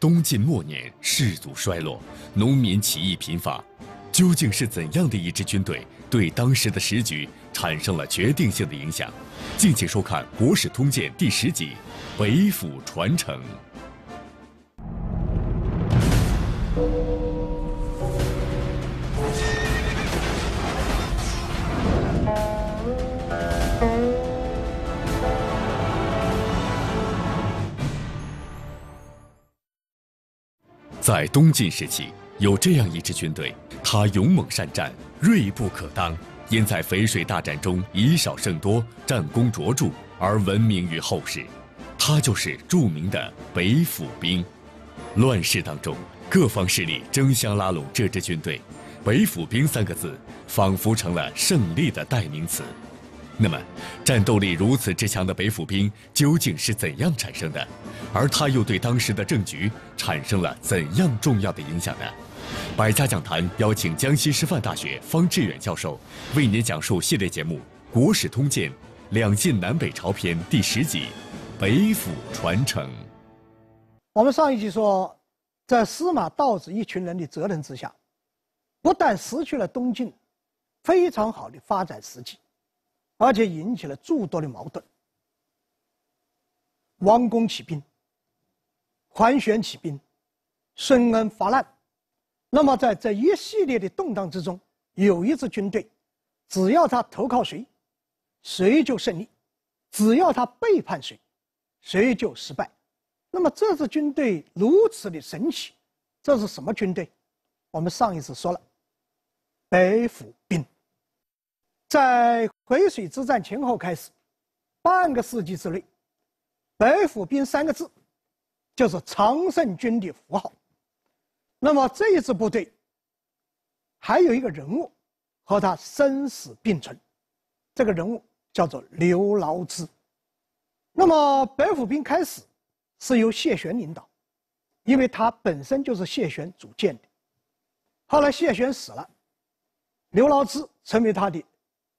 东晋末年，士族衰落，农民起义频发，究竟是怎样的一支军队，对当时的时局产生了决定性的影响？敬请收看《国史通鉴》第十集《北府传承》。在东晋时期，有这样一支军队，它勇猛善战，锐不可当，因在淝水大战中以少胜多，战功卓著而闻名于后世。他就是著名的北府兵。乱世当中，各方势力争相拉拢这支军队，北府兵三个字仿佛成了胜利的代名词。那么，战斗力如此之强的北府兵究竟是怎样产生的？而他又对当时的政局产生了怎样重要的影响呢？百家讲坛邀请江西师范大学方志远教授为您讲述系列节目《国史通鉴·两晋南北朝篇》第十集《北府传承》。我们上一集说，在司马道子一群人的责任之下，不但失去了东晋非常好的发展时机。而且引起了诸多的矛盾。王公起兵，桓玄起兵，孙恩发难。那么，在这一系列的动荡之中，有一支军队，只要他投靠谁，谁就胜利；只要他背叛谁，谁就失败。那么，这支军队如此的神奇，这是什么军队？我们上一次说了，北府兵，在。淝水之战前后开始，半个世纪之内，“白虎兵”三个字就是常胜军的符号。那么这一支部队还有一个人物和他生死并存，这个人物叫做刘牢之。那么白虎兵开始是由谢玄领导，因为他本身就是谢玄组建的。后来谢玄死了，刘牢之成为他的。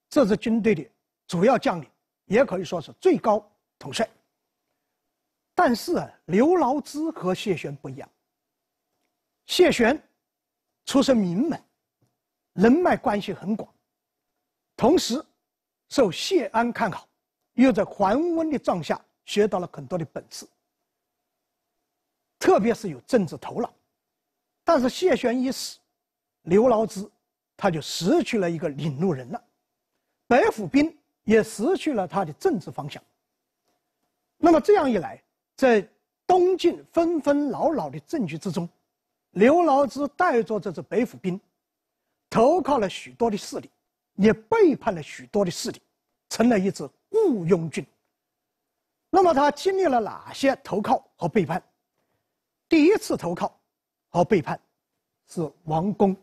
这支军队的主要将领，也可以说是最高统帅。但是啊，刘牢之和谢玄不一样。谢玄出身名门，人脉关系很广，同时受谢安看好，又在桓温的帐下学到了很多的本事，特别是有政治头脑。但是谢玄一死，刘牢之他就失去了一个领路人了。北府兵也失去了他的政治方向。那么这样一来，在东晋纷纷扰扰的政局之中，刘牢之带着这支北府兵，投靠了许多的势力，也背叛了许多的势力，成了一支雇佣军。那么他经历了哪些投靠和背叛？第一次投靠和背叛，是王宫。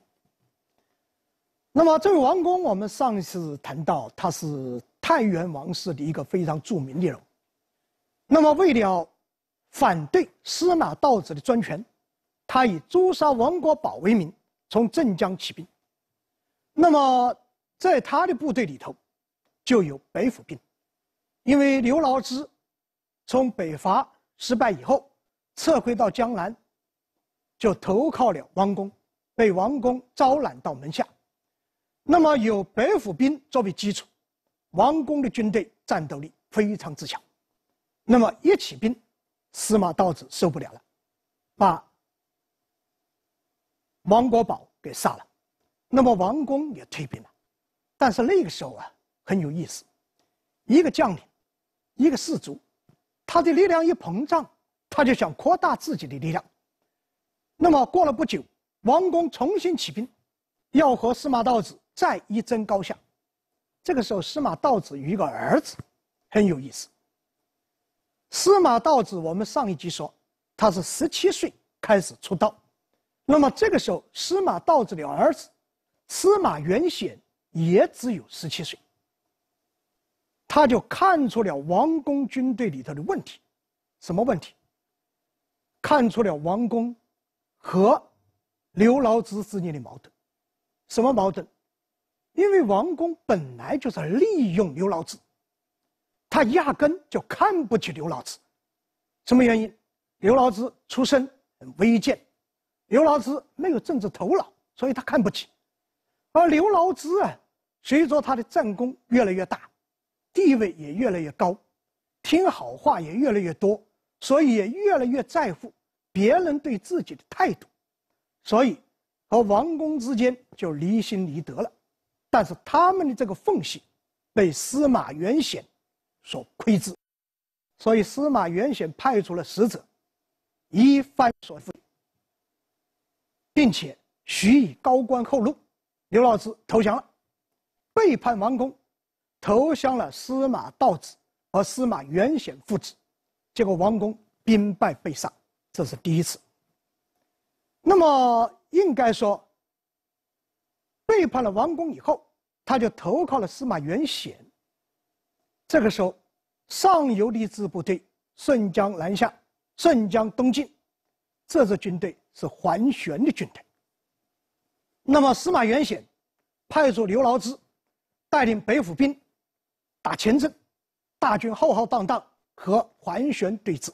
那么，这位王公，我们上一次谈到他是太原王室的一个非常著名的人。那么，为了反对司马道子的专权，他以诛杀王国宝为名，从镇江起兵。那么，在他的部队里头，就有北府兵，因为刘牢之从北伐失败以后撤回到江南，就投靠了王公，被王公招揽到门下。那么有白府兵作为基础，王宫的军队战斗力非常之强。那么一起兵，司马道子受不了了，把王国宝给杀了。那么王宫也退兵了。但是那个时候啊，很有意思，一个将领，一个士卒，他的力量一膨胀，他就想扩大自己的力量。那么过了不久，王宫重新起兵，要和司马道子。再一争高下，这个时候司马道子有一个儿子，很有意思。司马道子，我们上一集说他是十七岁开始出道，那么这个时候司马道子的儿子司马元显也只有十七岁，他就看出了王公军队里头的问题，什么问题？看出了王公和刘牢之之间的矛盾，什么矛盾？因为王公本来就是利用刘牢之，他压根就看不起刘牢之。什么原因？刘牢之出身很微贱，刘牢之没有政治头脑，所以他看不起。而刘牢之啊，随着他的战功越来越大，地位也越来越高，听好话也越来越多，所以也越来越在乎别人对自己的态度，所以和王公之间就离心离德了。但是他们的这个缝隙，被司马元显所窥知，所以司马元显派出了使者，一番所附，并且许以高官厚禄，刘老师投降了，背叛王宫，投降了司马道子和司马元显父子，结果王宫兵败被杀，这是第一次。那么应该说，背叛了王宫以后。他就投靠了司马元显。这个时候，上游的一支部队顺江南下，顺江东进，这支军队是桓玄的军队。那么，司马元显派出刘牢之带领北府兵打前阵，大军浩浩荡荡和桓玄对峙。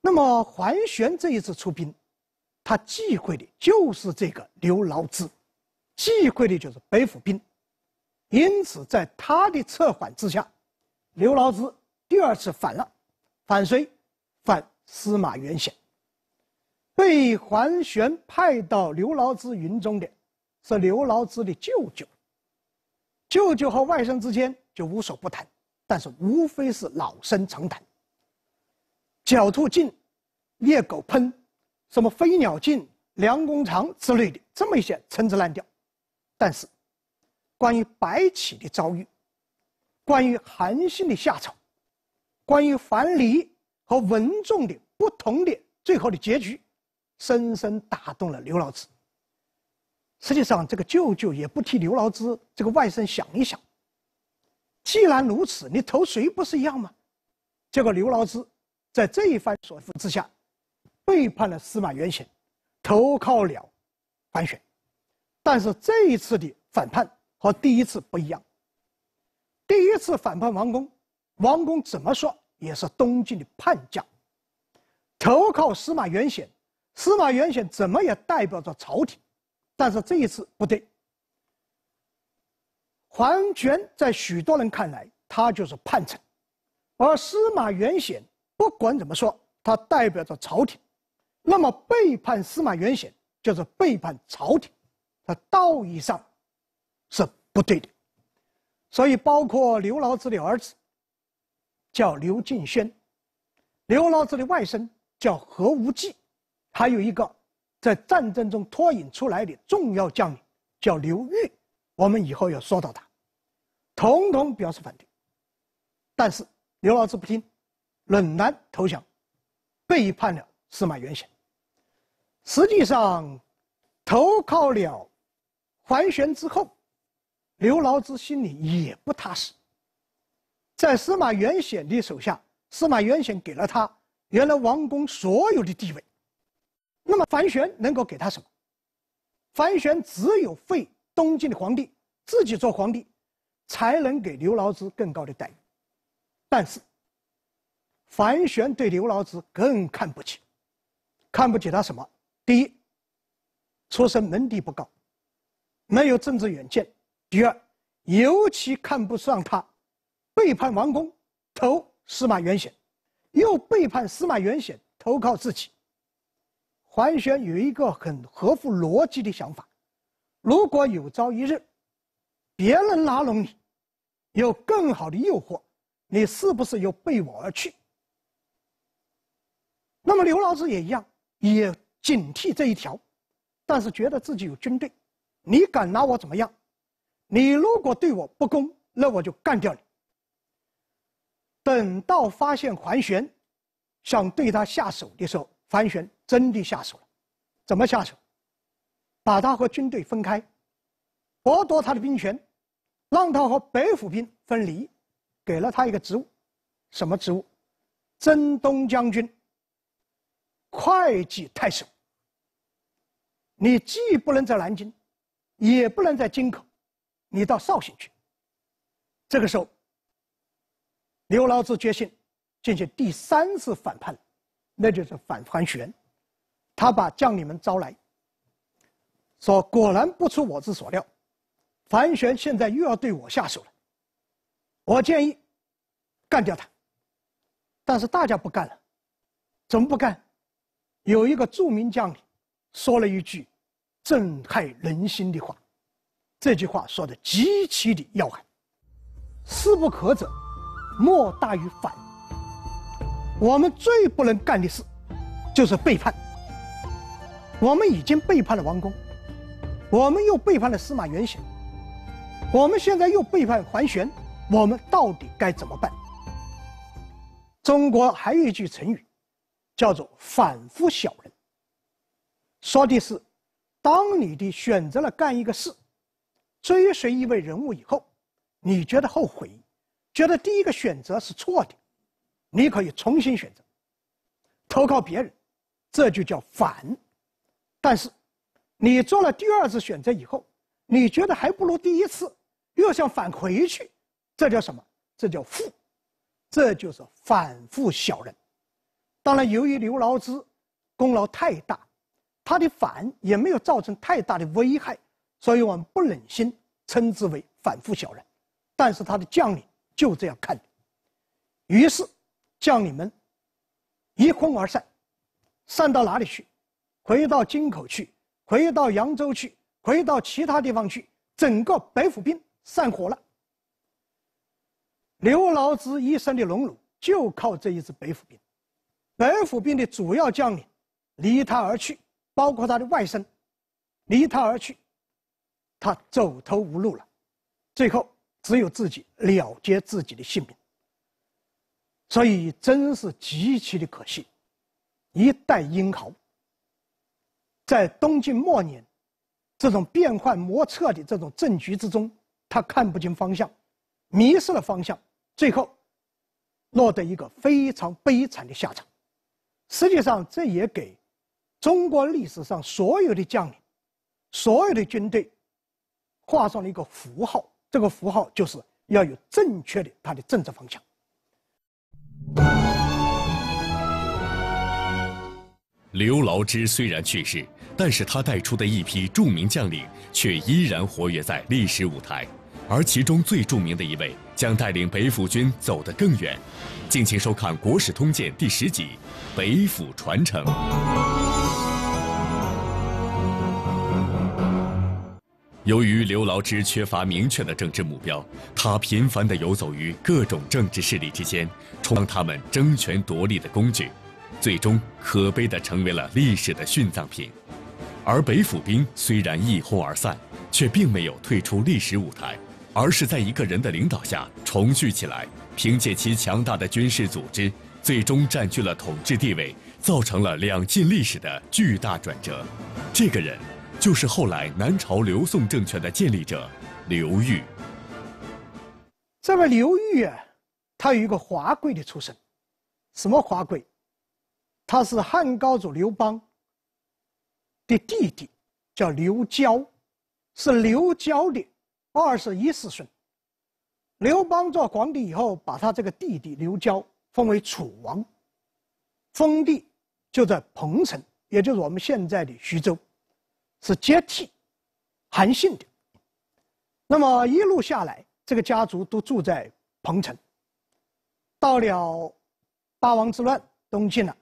那么，桓玄这一次出兵，他忌讳的就是这个刘牢之。忌讳的就是北府兵，因此在他的策反之下，刘牢之第二次反了，反谁？反司马元显。被桓玄派到刘牢之营中的，是刘牢之的舅舅。舅舅和外甥之间就无所不谈，但是无非是老生常谈。狡兔尽，猎狗烹；什么飞鸟尽，良弓藏之类的，这么一些陈词滥调。但是，关于白起的遭遇，关于韩信的下场，关于樊篱和文仲的不同的最后的结局，深深打动了刘牢之。实际上，这个舅舅也不替刘牢之这个外甥想一想。既然如此，你投谁不是一样吗？结果，刘牢之在这一番所思之下，背叛了司马元显，投靠了樊玄。但是这一次的反叛和第一次不一样。第一次反叛王宫，王宫怎么说也是东晋的叛将，投靠司马元显，司马元显怎么也代表着朝廷。但是这一次不对，桓权在许多人看来，他就是叛臣，而司马元显不管怎么说，他代表着朝廷，那么背叛司马元显就是背叛朝廷。他道义上是不对的，所以包括刘老子的儿子叫刘敬轩，刘老子的外甥叫何无忌，还有一个在战争中脱颖而出的重要将领叫刘裕，我们以后要说到他，统统表示反对。但是刘老子不听，仍然投降，背叛了司马元显，实际上投靠了。桓玄之后，刘牢之心里也不踏实。在司马元显的手下，司马元显给了他原来王宫所有的地位。那么，樊玄能够给他什么？樊玄只有废东晋的皇帝，自己做皇帝，才能给刘牢之更高的待遇。但是，樊玄对刘牢之更看不起，看不起他什么？第一，出身门第不高。没有政治远见，第二，尤其看不上他背叛王公，投司马元显，又背叛司马元显，投靠自己。桓玄有一个很合乎逻辑的想法：如果有朝一日，别人拉拢你，有更好的诱惑，你是不是又背我而去？那么刘老师也一样，也警惕这一条，但是觉得自己有军队。你敢拿我怎么样？你如果对我不公，那我就干掉你。等到发现樊玄想对他下手的时候，樊玄真的下手了。怎么下手？把他和军队分开，剥夺他的兵权，让他和北府兵分离，给了他一个职务，什么职务？征东将军、会稽太守。你既不能在南京。也不能在金口，你到绍兴去。这个时候，刘牢子决心进行第三次反叛，那就是反桓玄。他把将领们招来，说：“果然不出我之所料，樊玄现在又要对我下手了。我建议干掉他。”但是大家不干了，怎么不干？有一个著名将领说了一句。震撼人心的话，这句话说的极其的要害。势不可者，莫大于反。我们最不能干的事，就是背叛。我们已经背叛了王公，我们又背叛了司马元显，我们现在又背叛桓玄，我们到底该怎么办？中国还有一句成语，叫做“反复小人”，说的是。当你的选择了干一个事，追随一位人物以后，你觉得后悔，觉得第一个选择是错的，你可以重新选择，投靠别人，这就叫反。但是，你做了第二次选择以后，你觉得还不如第一次，又想反回去，这叫什么？这叫复，这就是反复小人。当然，由于刘劳之功劳太大。他的反也没有造成太大的危害，所以我们不忍心称之为反复小人，但是他的将领就这样看，于是将领们一哄而散，散到哪里去？回到京口去，回到扬州去，回到其他地方去。整个北府兵散伙了。刘牢之一生的荣辱就靠这一支北府兵，北府兵的主要将领离他而去。包括他的外甥，离他而去，他走投无路了，最后只有自己了结自己的性命。所以真是极其的可惜，一代英豪，在东晋末年这种变幻莫测的这种政局之中，他看不清方向，迷失了方向，最后落得一个非常悲惨的下场。实际上，这也给。中国历史上所有的将领，所有的军队，画上了一个符号。这个符号就是要有正确的他的政治方向。刘劳之虽然去世，但是他带出的一批著名将领却依然活跃在历史舞台，而其中最著名的一位将带领北府军走得更远。敬请收看《国史通鉴》第十集《北府传承》。由于刘牢之缺乏明确的政治目标，他频繁地游走于各种政治势力之间，充当他们争权夺利的工具，最终可悲地成为了历史的殉葬品。而北府兵虽然一哄而散，却并没有退出历史舞台，而是在一个人的领导下重聚起来，凭借其强大的军事组织，最终占据了统治地位，造成了两晋历史的巨大转折。这个人。就是后来南朝刘宋政权的建立者刘裕。这个刘裕啊，他有一个华贵的出身，什么华贵？他是汉高祖刘邦的弟弟，叫刘交，是刘交的二十一世孙。刘邦做皇帝以后，把他这个弟弟刘交封为楚王，封地就在彭城，也就是我们现在的徐州。是接替韩信的，那么一路下来，这个家族都住在彭城。到了八王之乱，东晋了；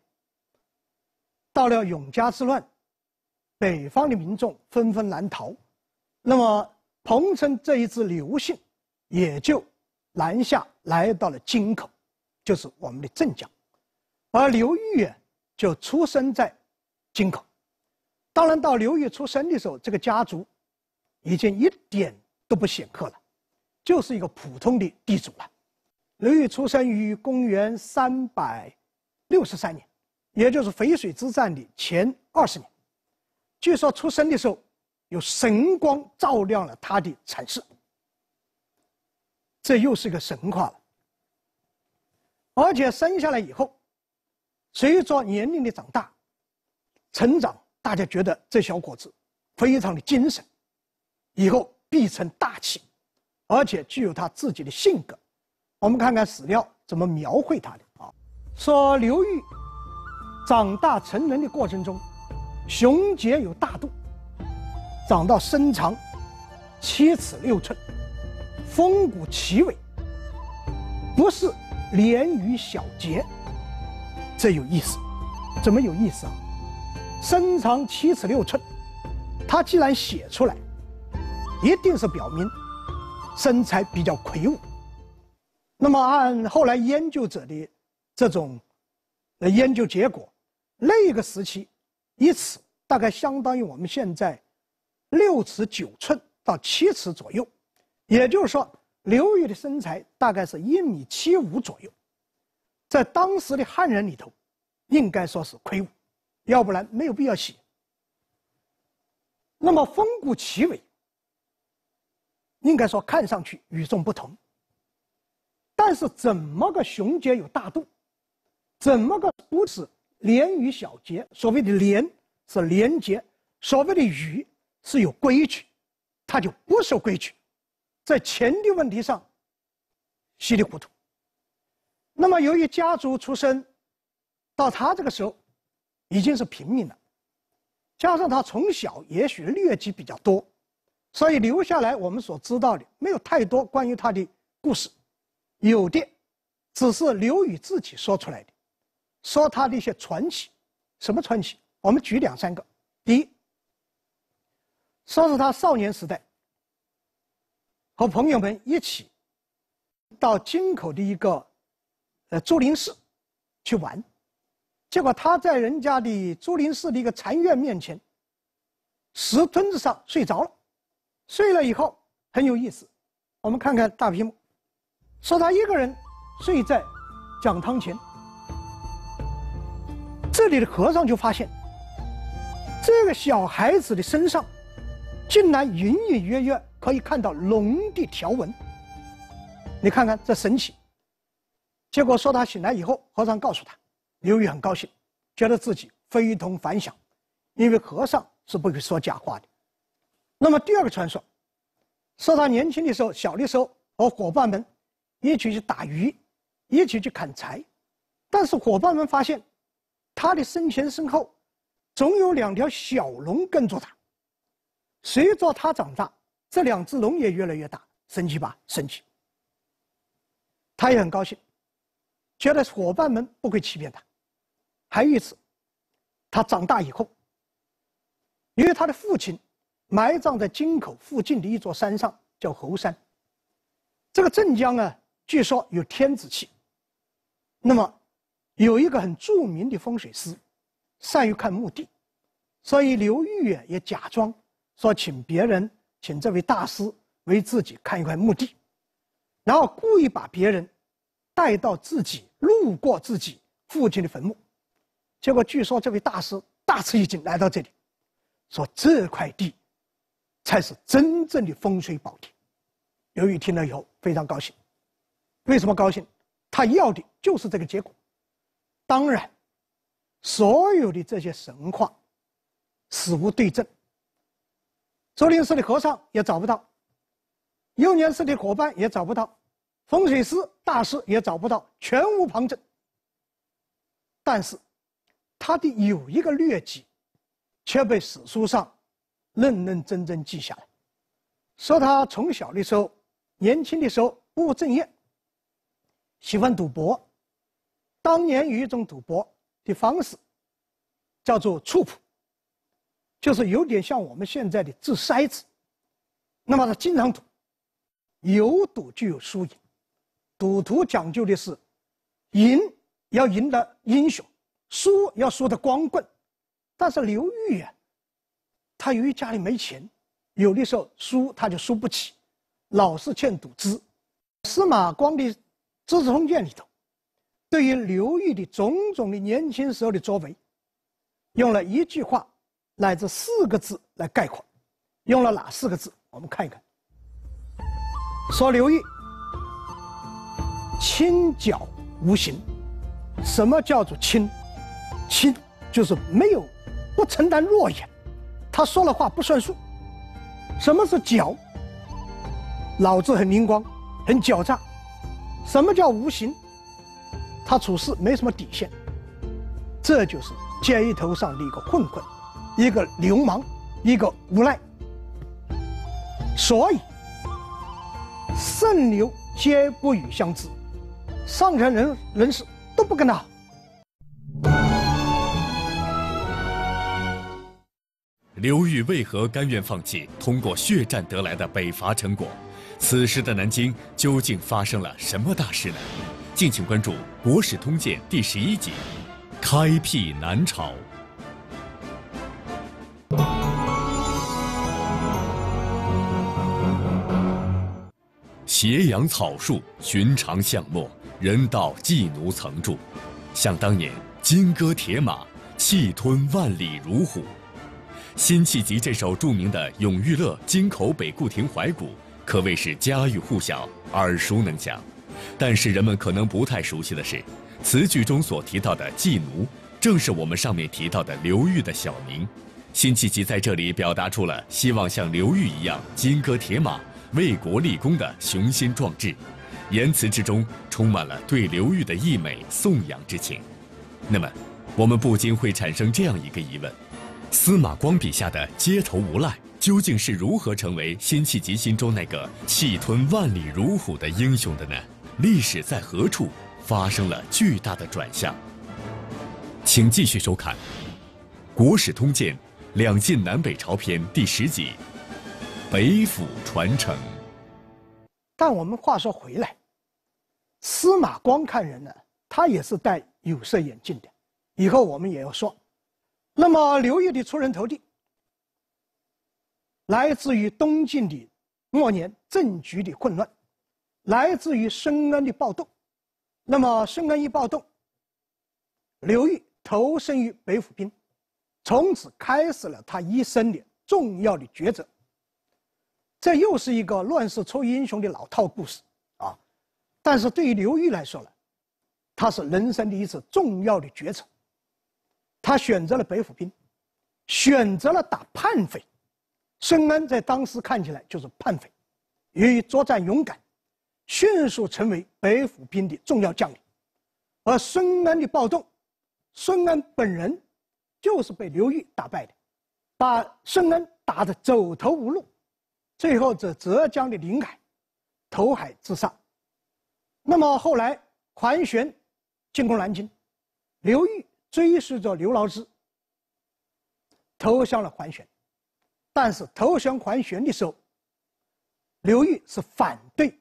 到了永嘉之乱，北方的民众纷纷南逃，那么彭城这一支刘姓也就南下来到了京口，就是我们的镇江，而刘裕啊，就出生在京口。当然，到刘裕出生的时候，这个家族已经一点都不显赫了，就是一个普通的地主了。刘裕出生于公元三百六十三年，也就是淝水之战的前二十年。据说出生的时候有神光照亮了他的产室，这又是一个神话。了。而且生下来以后，随着年龄的长大，成长。大家觉得这小伙子非常的精神，以后必成大器，而且具有他自己的性格。我们看看史料怎么描绘他的啊？说刘裕长大成人的过程中，雄杰有大度。长到身长七尺六寸，风骨奇伟，不是鲢鱼小节。这有意思，怎么有意思啊？身长七尺六寸，他既然写出来，一定是表明身材比较魁梧。那么按后来研究者的这种研究结果，那个时期一尺大概相当于我们现在六尺九寸到七尺左右，也就是说，刘裕的身材大概是一米七五左右，在当时的汉人里头，应该说是魁梧。要不然没有必要洗。那么风骨奇伟，应该说看上去与众不同。但是怎么个雄杰有大度，怎么个不耻廉与小节？所谓的廉是廉洁，所谓的与是有规矩，他就不守规矩，在钱的问题上稀里糊涂。那么由于家族出身，到他这个时候。已经是平民了，加上他从小也许劣迹比较多，所以留下来我们所知道的没有太多关于他的故事，有的只是刘宇自己说出来的，说他的一些传奇，什么传奇？我们举两三个，第一，说是他少年时代和朋友们一起到京口的一个呃竹林寺去玩。结果他在人家的竹林寺的一个禅院面前，石墩子上睡着了，睡了以后很有意思，我们看看大屏幕，说他一个人睡在讲堂前，这里的和尚就发现，这个小孩子的身上，竟然隐隐约约可以看到龙的条纹。你看看这神奇。结果说他醒来以后，和尚告诉他。刘裕很高兴，觉得自己非同凡响，因为和尚是不会说假话的。那么第二个传说说，他年轻的时候，小的时候和伙伴们一起去打鱼，一起去砍柴，但是伙伴们发现他的身前身后总有两条小龙跟着他。随着他长大，这两只龙也越来越大，神奇吧，神奇。他也很高兴，觉得伙伴们不会欺骗他。还有一次，他长大以后，因为他的父亲埋葬在金口附近的一座山上，叫猴山。这个镇江啊，据说有天子气。那么，有一个很著名的风水师，善于看墓地，所以刘裕啊也假装说请别人，请这位大师为自己看一块墓地，然后故意把别人带到自己路过自己父亲的坟墓。结果据说这位大师大吃一惊，来到这里，说这块地才是真正的风水宝地。刘宇听了以后非常高兴，为什么高兴？他要的就是这个结果。当然，所有的这些神话，死无对证。周林寺的和尚也找不到，幼年寺的伙伴也找不到，风水师大师也找不到，全无旁证。但是。他的有一个劣迹，却被史书上认认真真记下来，说他从小的时候、年轻的时候不务正业，喜欢赌博。当年有一种赌博的方式，叫做“促谱，就是有点像我们现在的掷筛子。那么他经常赌，有赌就有输赢。赌徒讲究的是，赢要赢得英雄。输要输的光棍，但是刘裕呀，他由于家里没钱，有的时候输他就输不起，老是欠赌资。司马光的《资治通鉴》里头，对于刘裕的种种的年轻时候的作为，用了一句话，乃至四个字来概括，用了哪四个字？我们看一看，说刘裕轻狡无形，什么叫做轻？心就是没有，不承担诺言，他说了话不算数。什么是狡？脑子很灵光，很狡诈。什么叫无形？他处事没什么底线。这就是街头上的一个混混，一个流氓，一个无赖。所以，圣流皆不与相知，上层人人士都不跟他好。刘裕为何甘愿放弃通过血战得来的北伐成果？此时的南京究竟发生了什么大事呢？敬请关注《国史通鉴》第十一集《开辟南朝》。斜阳草树，寻常巷陌，人道寄奴曾住。想当年，金戈铁马，气吞万里如虎。辛弃疾这首著名的《永遇乐·京口北固亭怀古》可谓是家喻户晓、耳熟能详。但是人们可能不太熟悉的是，词句中所提到的“妓奴”，正是我们上面提到的刘裕的小名。辛弃疾在这里表达出了希望像刘裕一样金戈铁马、为国立功的雄心壮志，言辞之中充满了对刘裕的溢美颂扬之情。那么，我们不禁会产生这样一个疑问。司马光笔下的街头无赖，究竟是如何成为辛弃疾心中那个气吞万里如虎的英雄的呢？历史在何处发生了巨大的转向？请继续收看《国史通鉴·两晋南北朝篇》第十集《北府传承》。但我们话说回来，司马光看人呢，他也是戴有色眼镜的。以后我们也要说。那么，刘裕的出人头地，来自于东晋的末年政局的混乱，来自于孙恩的暴动。那么，孙恩一暴动，刘裕投身于北府兵，从此开始了他一生的重要的抉择。这又是一个乱世出英雄的老套故事啊！但是对于刘裕来说呢，他是人生的一次重要的决策。他选择了北府兵，选择了打叛匪。孙恩在当时看起来就是叛匪，由于作战勇敢，迅速成为北府兵的重要将领。而孙恩的暴动，孙恩本人就是被刘裕打败的，把孙恩打得走投无路，最后在浙江的临海投海自杀。那么后来桓玄进攻南京，刘裕。追随着刘牢之，投降了桓玄，但是投降桓玄的时候，刘裕是反对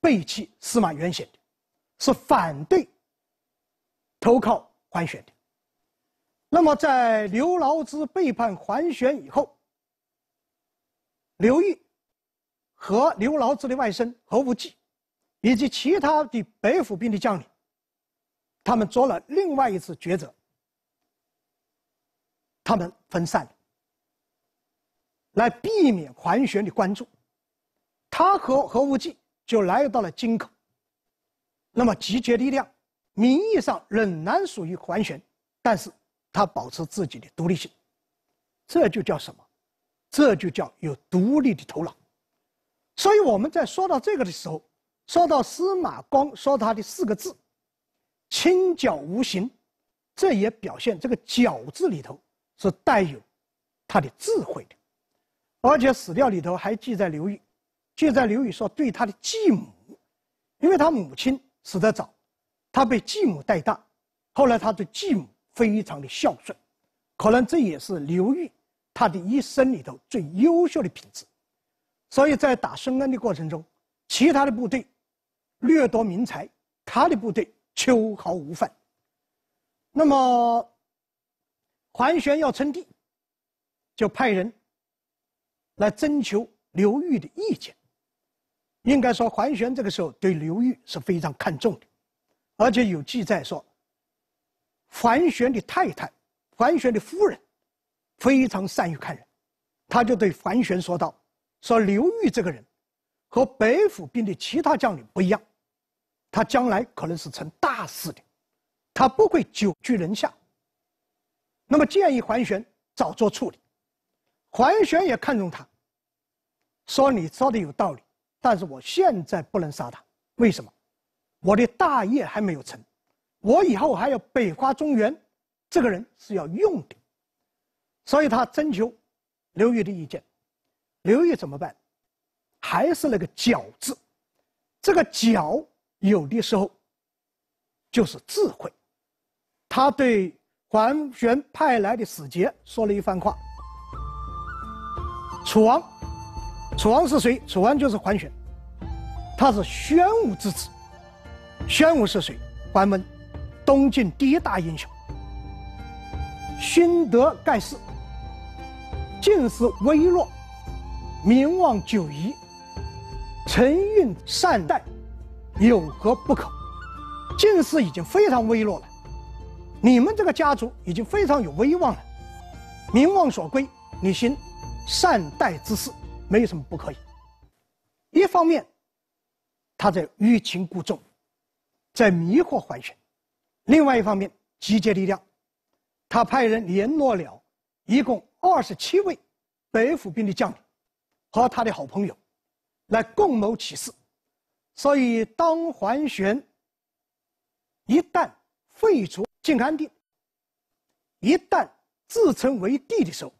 背弃司马元显的，是反对投靠桓玄的。那么，在刘牢之背叛桓玄以后，刘裕和刘牢之的外甥何无忌，以及其他的北府兵的将领，他们做了另外一次抉择。他们分散了，来避免桓玄的关注。他和何无忌就来到了京口。那么集结力量，名义上仍然属于桓玄，但是他保持自己的独立性，这就叫什么？这就叫有独立的头脑。所以我们在说到这个的时候，说到司马光说他的四个字“清剿无形”，这也表现这个“剿”字里头。是带有他的智慧的，而且史料里头还记载刘裕，记载刘裕说对他的继母，因为他母亲死得早，他被继母带大，后来他对继母非常的孝顺，可能这也是刘裕他的一生里头最优秀的品质。所以在打孙恩的过程中，其他的部队掠夺民财，他的部队秋毫无犯。那么。桓玄要称帝，就派人来征求刘裕的意见。应该说，桓玄这个时候对刘裕是非常看重的，而且有记载说，桓玄的太太、桓玄的夫人非常善于看人，他就对桓玄说道：“说刘裕这个人和北府兵的其他将领不一样，他将来可能是成大事的，他不会久居人下。”那么建议桓玄早做处理，桓玄也看中他，说你说的有道理，但是我现在不能杀他，为什么？我的大业还没有成，我以后还要北伐中原，这个人是要用的，所以他征求刘裕的意见，刘裕怎么办？还是那个“狡”字，这个“狡”有的时候就是智慧，他对。桓玄派来的使节说了一番话：“楚王，楚王是谁？楚王就是桓玄，他是宣武之子。宣武是谁？桓温，东晋第一大英雄，勋德盖世，晋士微弱，名望久矣，承运善待，有何不可？晋士已经非常微弱了。”你们这个家族已经非常有威望了，名望所归，你行善待之事，没有什么不可以。一方面，他在欲擒故纵，在迷惑桓玄；另外一方面，集结力量，他派人联络了，一共二十七位北府兵的将领和他的好朋友，来共谋起事。所以，当桓玄一旦废除。晋安帝一旦自称为帝的时候，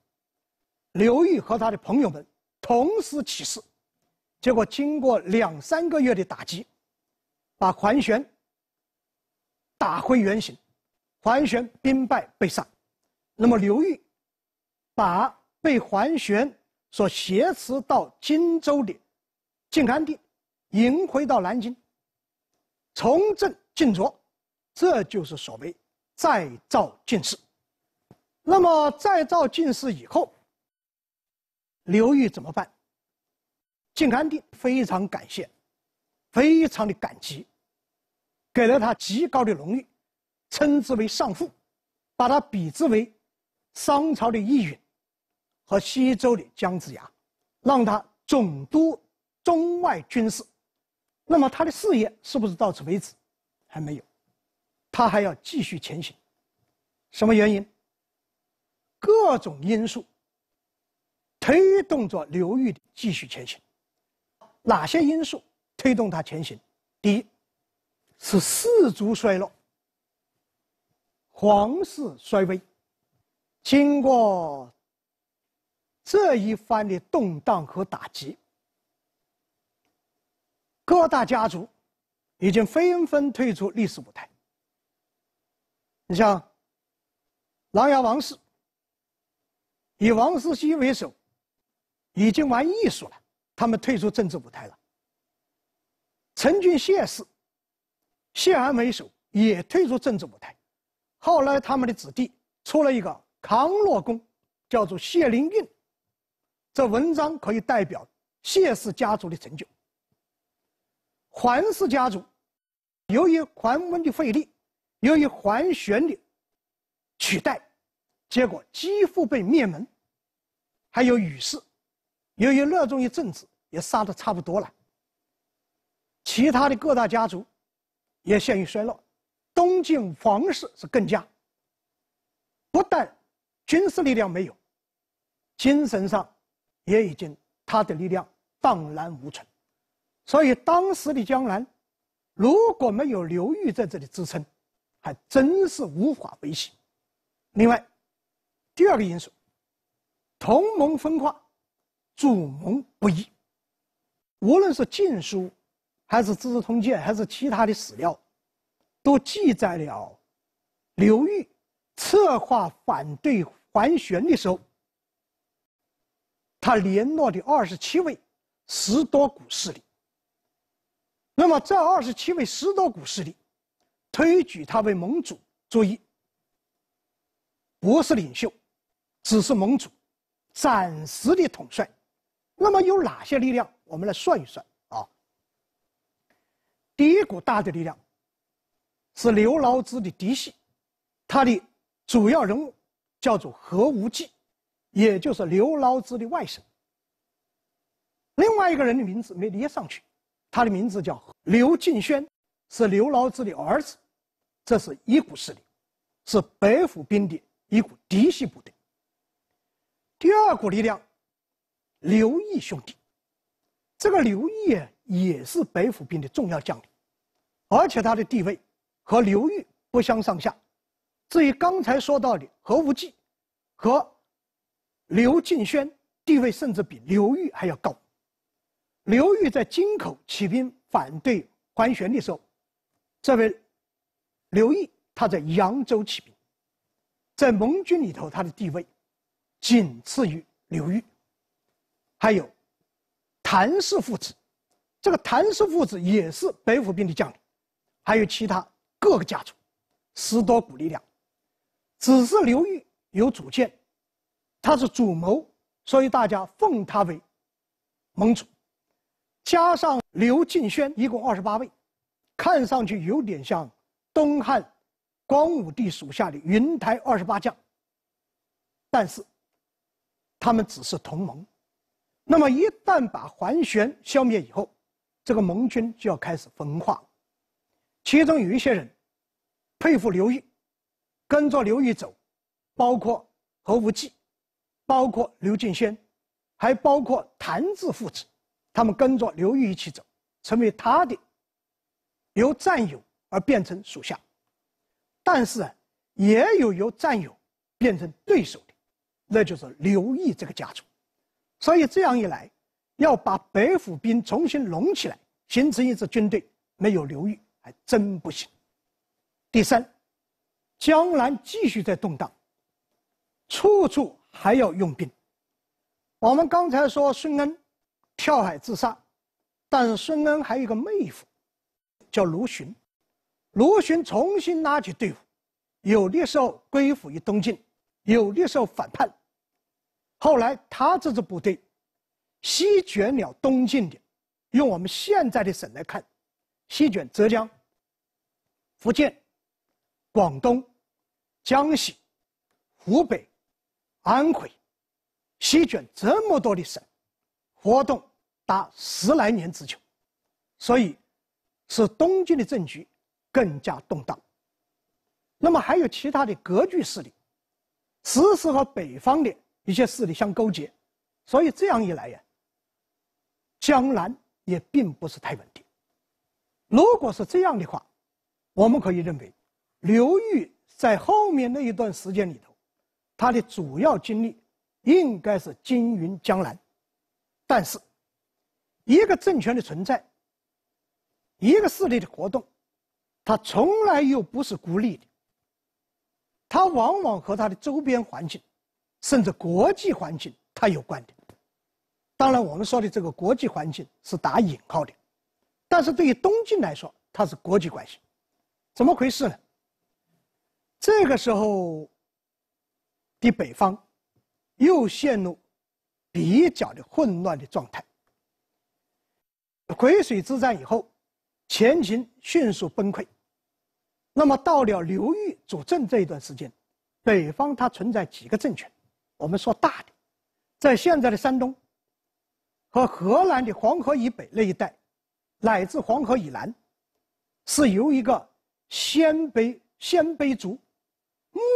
刘裕和他的朋友们同时起事，结果经过两三个月的打击，把桓玄打回原形，桓玄兵败被杀。那么刘裕把被桓玄所挟持到荆州的晋安帝迎回到南京，重振晋卓，这就是所谓。再造进士，那么再造进士以后，刘裕怎么办？晋安帝非常感谢，非常的感激，给了他极高的荣誉，称之为上父，把他比之为商朝的伊尹和西周的姜子牙，让他总督中外军事。那么他的事业是不是到此为止？还没有。他还要继续前行，什么原因？各种因素推动着刘裕继续前行。哪些因素推动他前行？第一，是氏族衰落，皇室衰微。经过这一番的动荡和打击，各大家族已经纷纷退出历史舞台。你像琅琊王氏，以王世熙为首，已经玩艺术了，他们退出政治舞台了。陈俊谢氏，谢安为首，也退出政治舞台。后来他们的子弟出了一个康乐公，叫做谢灵运，这文章可以代表谢氏家族的成就。桓氏家族，由于桓温的废立。由于桓玄的取代，结果几乎被灭门；还有羽氏，由于热衷于政治，也杀的差不多了。其他的各大家族也陷于衰落，东晋皇室是更加，不但军事力量没有，精神上也已经他的力量荡然无存。所以当时的江南，如果没有刘裕在这里支撑，还真是无法维系。另外，第二个因素，同盟分化，主盟不一。无论是《晋书》还是《资治通鉴》，还是其他的史料，都记载了刘裕策划反对桓玄的时候，他联络的二十七位十多股势力。那么，这二十七位十多股势力。推举他为盟主，注意，不是领袖，只是盟主，暂时的统帅。那么有哪些力量？我们来算一算啊。第一股大的力量是刘劳之的嫡系，他的主要人物叫做何无忌，也就是刘劳之的外甥。另外一个人的名字没列上去，他的名字叫刘敬轩。是刘牢之的儿子，这是一股势力，是北府兵的一股嫡系部队。第二股力量，刘毅兄弟，这个刘毅也是北府兵的重要将领，而且他的地位和刘裕不相上下。至于刚才说到的何无忌和刘敬轩，地位甚至比刘裕还要高。刘裕在京口起兵反对桓玄的时候。这位刘义，他在扬州起兵，在盟军里头，他的地位仅次于刘裕。还有谭氏父子，这个谭氏父子也是北府兵的将领，还有其他各个家族，十多股力量。只是刘裕有主见，他是主谋，所以大家奉他为盟主，加上刘敬轩，一共二十八位。看上去有点像东汉光武帝属下的云台二十八将，但是他们只是同盟。那么一旦把桓玄消灭以后，这个盟军就要开始分化，其中有一些人佩服刘裕，跟着刘裕走，包括何无忌，包括刘敬轩，还包括谭氏父子，他们跟着刘裕一起走，成为他的。由战友而变成属下，但是也有由战友变成对手的，那就是刘义这个家族。所以这样一来，要把北府兵重新拢起来，形成一支军队，没有刘裕还真不行。第三，江南继续在动荡，处处还要用兵。我们刚才说孙恩跳海自杀，但是孙恩还有一个妹夫。叫卢循，卢循重新拉起队伍，有的时候归附于东晋，有的时候反叛。后来他这支部队，席卷了东晋的，用我们现在的省来看，席卷浙江、福建、广东、江西、湖北、安徽，席卷这么多的省，活动达十来年之久，所以。使东晋的政局更加动荡。那么还有其他的割据势力，时时和北方的一些势力相勾结，所以这样一来呀，江南也并不是太稳定。如果是这样的话，我们可以认为，刘裕在后面那一段时间里头，他的主要精力应该是经营江南，但是，一个政权的存在。一个势力的活动，它从来又不是孤立的，它往往和它的周边环境，甚至国际环境它有关的。当然，我们说的这个国际环境是打引号的，但是对于东晋来说，它是国际关系。怎么回事呢？这个时候的北方又陷入比较的混乱的状态。淝水之战以后。前秦迅速崩溃，那么到了刘裕主政这一段时间，北方它存在几个政权，我们说大的，在现在的山东和河南的黄河以北那一带，乃至黄河以南，是由一个鲜卑鲜卑族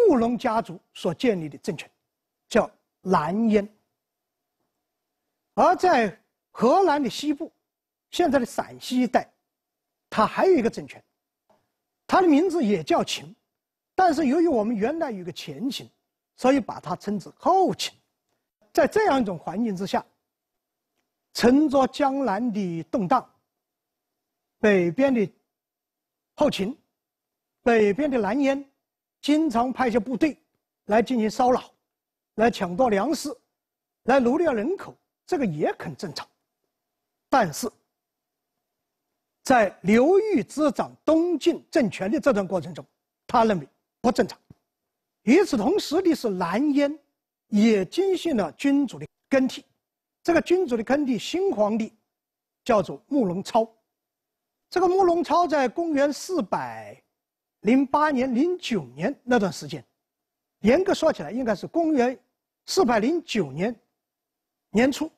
慕容家族所建立的政权，叫南燕，而在河南的西部，现在的陕西一带。他还有一个政权，他的名字也叫秦，但是由于我们原来有个前秦，所以把它称之后秦。在这样一种环境之下，乘着江南的动荡，北边的后秦，北边的南燕，经常派些部队来进行骚扰，来抢夺粮食，来掳掠人口，这个也很正常。但是，在刘裕执掌东晋政权的这段过程中，他认为不正常。与此同时的是，南燕也进行了君主的更替。这个君主的更替，新皇帝叫做慕容超。这个慕容超在公元四百零八年、零九年那段时间，严格说起来，应该是公元四百零九年年初，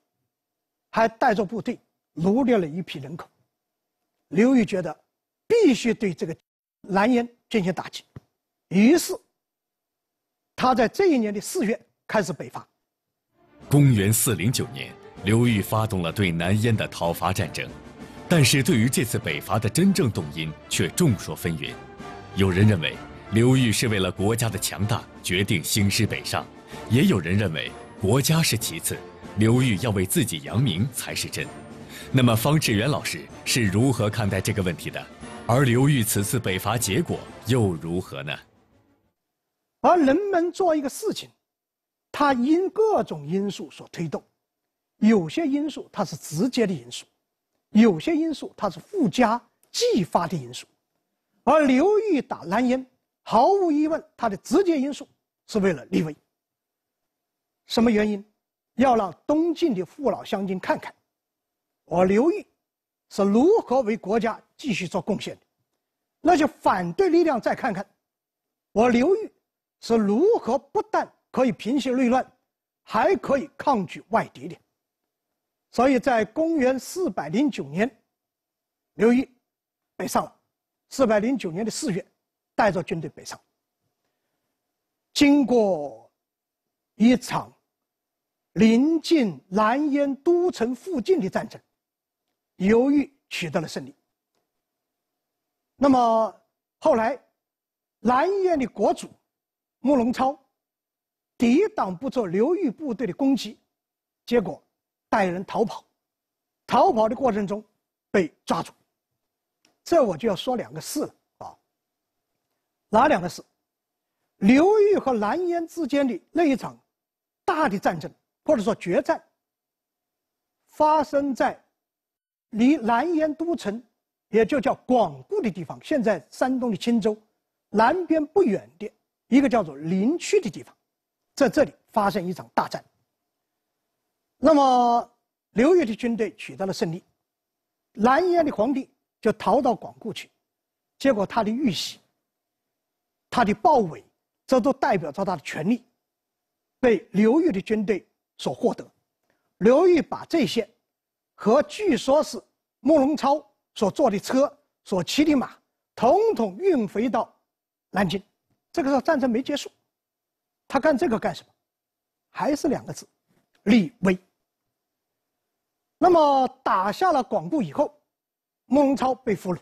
还带着部队掳掠了一批人口。刘裕觉得，必须对这个南燕进行打击，于是他在这一年的四月开始北伐。公元四零九年，刘裕发动了对南燕的讨伐战争，但是对于这次北伐的真正动因却众说纷纭。有人认为刘裕是为了国家的强大决定兴师北上，也有人认为国家是其次，刘裕要为自己扬名才是真。那么，方志远老师是如何看待这个问题的？而刘裕此次北伐结果又如何呢？而人们做一个事情，它因各种因素所推动，有些因素它是直接的因素，有些因素它是附加继发的因素。而刘裕打蓝烟，毫无疑问，它的直接因素是为了立威。什么原因？要让东晋的父老乡亲看看。我刘裕是如何为国家继续做贡献的？那些反对力量再看看，我刘裕是如何不但可以平息内乱，还可以抗拒外敌的。所以在公元四百零九年，刘裕北上了。四百零九年的四月，带着军队北上，经过一场临近南燕都城附近的战争。刘裕取得了胜利。那么，后来南燕的国主慕容超抵挡不住刘裕部队的攻击，结果带人逃跑，逃跑的过程中被抓住。这我就要说两个事了啊，哪两个事？刘裕和南燕之间的那一场大的战争，或者说决战，发生在。离南燕都城，也就叫广固的地方，现在山东的青州，南边不远的一个叫做临朐的地方，在这里发生一场大战。那么刘裕的军队取得了胜利，南燕的皇帝就逃到广固去，结果他的玉玺、他的豹尾，这都代表着他的权力，被刘裕的军队所获得。刘裕把这些。和据说是慕容超所坐的车所骑的马，统统运回到南京。这个时候战争没结束，他干这个干什么？还是两个字：立威。那么打下了广固以后，慕容超被俘虏，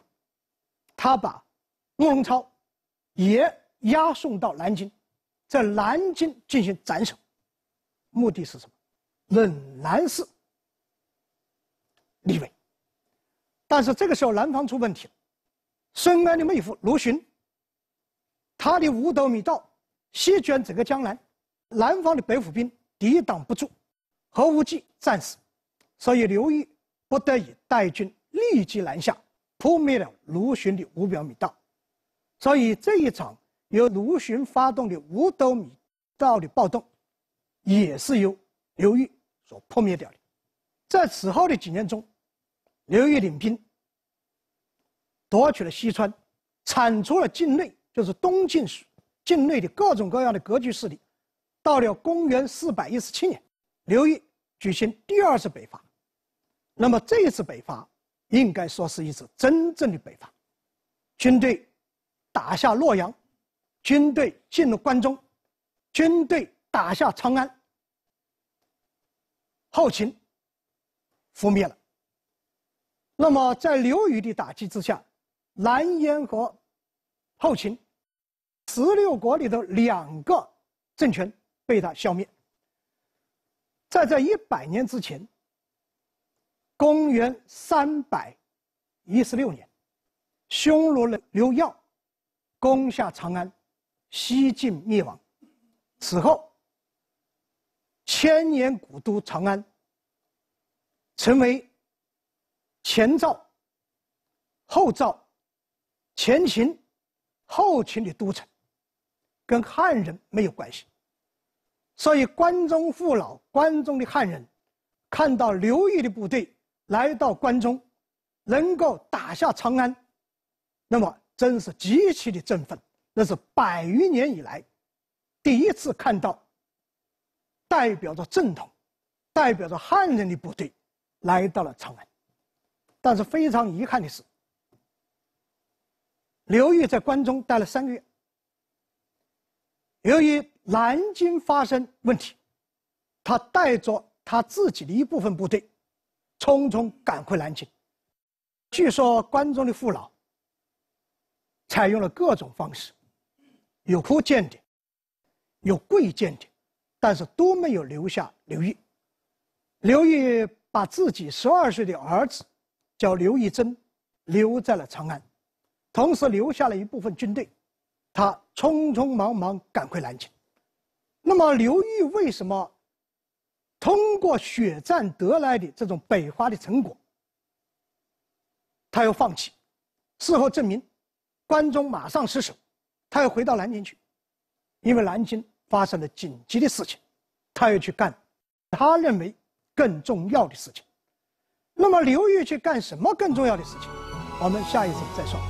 他把慕容超也押送到南京，在南京进行斩首，目的是什么？仍然是。立威，但是这个时候南方出问题了，孙安的妹夫卢循，他的五斗米道席卷整个江南，南方的北府兵抵挡不住，何无忌战死，所以刘裕不得已带军立即南下，扑灭了卢循的五表米道，所以这一场由卢循发动的五斗米道的暴动，也是由刘裕所破灭掉的，在此后的几年中。刘裕领兵夺取了西川，铲除了境内就是东晋境内的各种各样的割据势力。到了公元四百一十七年，刘裕举行第二次北伐。那么这一次北伐，应该说是一次真正的北伐。军队打下洛阳，军队进入关中，军队打下长安，后秦覆灭了。那么，在刘宇的打击之下，南燕和后秦，十六国里头两个政权被他消灭。在这一百年之前，公元三百一十六年，匈奴人刘耀攻下长安，西晋灭亡。此后，千年古都长安成为。前赵、后赵、前秦、后秦的都城，跟汉人没有关系，所以关中父老、关中的汉人，看到刘裕的部队来到关中，能够打下长安，那么真是极其的振奋。那是百余年以来，第一次看到代表着正统、代表着汉人的部队来到了长安。但是非常遗憾的是，刘裕在关中待了三个月，由于南京发生问题，他带着他自己的一部分部队，匆匆赶回南京。据说关中的父老采用了各种方式，有铺见的，有跪见的，但是都没有留下刘裕。刘裕把自己十二岁的儿子。叫刘义珍留在了长安，同时留下了一部分军队。他匆匆忙忙赶回南京。那么刘裕为什么通过血战得来的这种北伐的成果，他又放弃？事后证明，关中马上失守，他又回到南京去，因为南京发生了紧急的事情，他要去干他认为更重要的事情。那么刘裕去干什么更重要的事情？我们下一次再说。